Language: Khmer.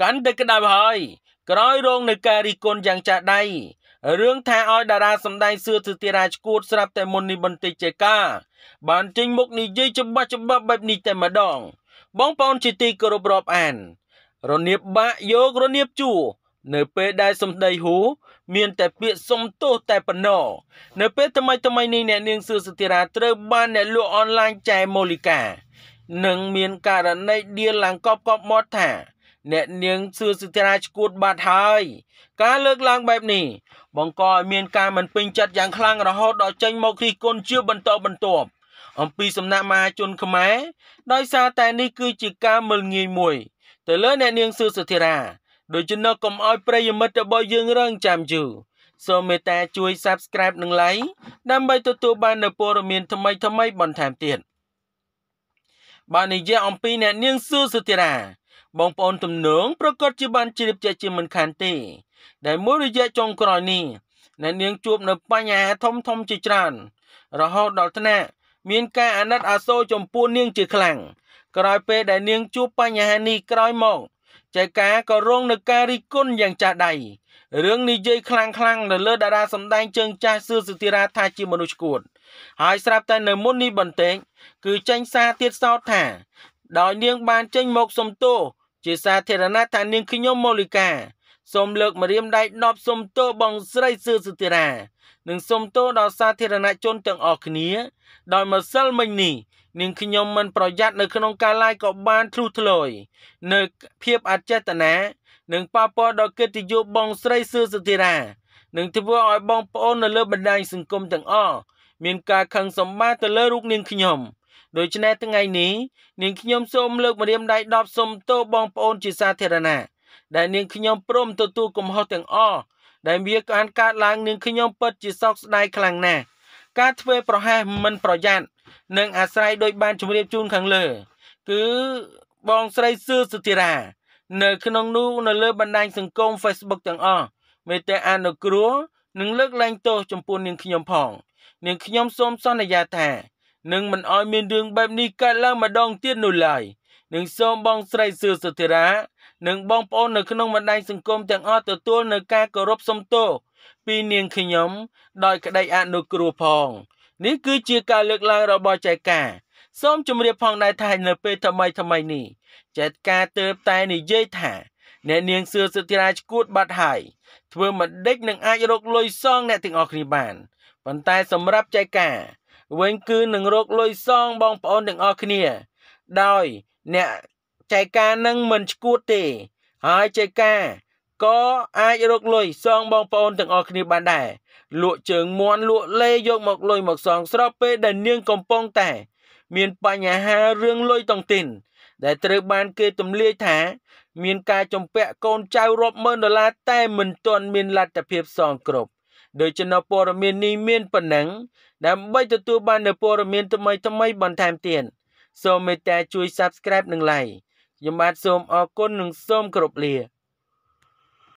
កាន់តែក្តៅហើយ ក្រោយរងនឹងការរិះគន់យ៉ាងចាស់ដៃរឿងថាឲ្យតារាសម្ដែងសឿទិតារាឈួតស្រាប់តែមុននេះបន្តិចជាការបានចេញមុខនិយាយច្បាស់ច្បាស់បែបនេះតែម្ដង បងប្អូនជាទីគោរពរាប់អាន រនៀបបាក់យករនៀបជួរនៅពេលដែលសម្ដីហ៊ូមានតែពាក្យសុំទោសតែប៉ុណ្ណោះនៅពេលថ្មីថ្មីនេះអ្នកនាងសឿសុធិរាត្រូវបានអ្នកលក់អនឡាញចែម៉ូលីកានិងមានករណីដៀលឡើងកប់កប់មាត់ថាអ្នកនាងសឿសុធារាឈួតបាត់ហើយ ការលើកឡើងបែបនេះបង្កឲ្យមានការមិនពេញចិត្តយ៉ាងខ្លាំងរហូតដល់ចេញមកគ្រីគុណជា បន្តបន្ទាប់អំពីសំណាក់មហាជនខ្មែរដោយសារតែនេះគឺជាការមើលងាយមួយទៅលើអ្នកនាងសឿសុធារាដូច្នោះកុំឲ្យប្រិយមិត្តរបស់យើងរងចាំយូរសូមមេត្តាជួយ Subscribe និង Like ដើម្បីទទួលបាននូវព័ត៌មាន ថ្មីៗបន្ថែមទៀតបាទនិយាយអំពីអ្នកនាងសួរសុធិរាបងប្អូនទំនងប្រកាសជាបានជ្រាបជាក់ជាមិនខានទេដែលមួយរយៈចុងក្រោយនេះអ្នកនាងជួបនៅបញ្ហាធំធំជាច្រើន រហូតដល់ថ្នាក់មានការអាណិតអាសូរចំពោះនាងជាខ្លាំងក្រោយពេលដែលនាងជួបបញ្ហានេះក្រោយមកចែកការក៏រងនឹងការរិះគន់យ៉ាងចាស់ដៃរឿងនិយាយខ្លាំងខ្លាំងនៅលើតារាសម្ដែងជើងចាស់សឿសុធិរាថាជាមនុស្សឈួតហើយស្រាប់តែនៅមុននេះបន្តិចគឺចេញសារទៀតសោតថា ដោយ នាងបានចេញមកសំទោសជាសាធារណៈថានាងខ្ញុំម៉ូលីកាសូមលើកម្រាមដៃដប់សូមទោបងស្រីសឿសុធិរា និងសូមទោដល់សាធារណជនទាំងអស់គ្នាដោយម្សិលមិញនេះនាងខ្ញុំមិន ប្រយ័ត្ននៅក្នុងការឡាយក៏បានធ្លុះធ្លោយនៅភាពអចេតនានិងប៉ះពាល់ដល់កិត្តិយសបងស្រីសឿសុធិរានិងធ្វើឲ្យបងប្អូននៅលើបណ្ដាញសង្គមទាំងអស់មានការខឹងសម្បារទៅលើរូបនាងខ្ញុំ។ដូច្នេះថ្ងៃនេះនាងខ្ញុំសូមលើកម្រាមដៃ10សូមទោសបងប្អូនជាសាធារណៈដែលនាងខ្ញុំព្រមទទួលកំហុសទាំងអស់ដែលវាបានកើតឡើងនាងខ្ញុំពិតជាសោកស្ដាយខ្លាំងណាស់ការធ្វើប្រហែសមិនប្រយ័ត្ននិងអាស្រ័យដោយបានជម្រាបជូនខាងលើ គឺបងស្រីសឿសុធិរានៅក្នុងនោះនៅលើបណ្ដាញសង្គម Facebook ទាំងអស់មេត្តាអនុគ្រោះនឹងលើកលែងទោសចំពោះនាងខ្ញុំផងនាងខ្ញុំសូមសន្យាថានឹងមិនអោយមានរឿងបែបនេះកើតឡើងម្ដងទៀតនោះឡើយនឹងសូមបងស្រីសឿសុធិរា និងបងប្អូននៅក្នុងបណ្ដាញសង្គមទាំងអស់ទទួលនៅការគោរពសំទោសពីនាងខ្ញុំដោយក្តីអនុគ្រោះផង នេះគឺជាការលើកឡើងរបស់ចែកការសូមជម្រាបផងដែរថានៅ ពេលថ្មីថ្មីនេះចែកការទៅតែនិយាយថាអ្នកនាងសឿសុធិរាឈួតបាត់ហើយធ្វើមិនដេចនឹងអាចរកលុយសងអ្នកទាំងអស់គ្នាបាន ប៉ុន្តែ សម្រាប់ចែកការវិញគឺនឹងរកលុយសងបងប្អូនទាំងអស់គ្នា ដោយអ្នកចែកការនឹងមិនឈួតទេ ហើយចែកការក៏អាចរកលុយសងបងប្អូនទាំងអស់គ្នាបានដែរលក់ជើងមន់លក់លេយក មកលុយមកសងស្របពេលដែលនាងកំពុងតែ មានបញ្ហារឿងលុយតង់ទីន ដែលត្រូវបានគេទម្លាយថាមានការចំពាក់កូនចៅរាប់ម៉ឺនដុល្លារតែមិនទាន់មានលទ្ធភាពសងគ្រប់ដូច្នេះព័ត៌មាននេះមានប៉ុណ្ណឹងដើម្បីទទួលបាននូវព័ត៌មានថ្មីថ្មីបន្ថែមទៀតសូមមេត្តាជួយ Subscribe និង Like ខ្ញុំបាទសូមអរគុណនិងសូមគោរពលា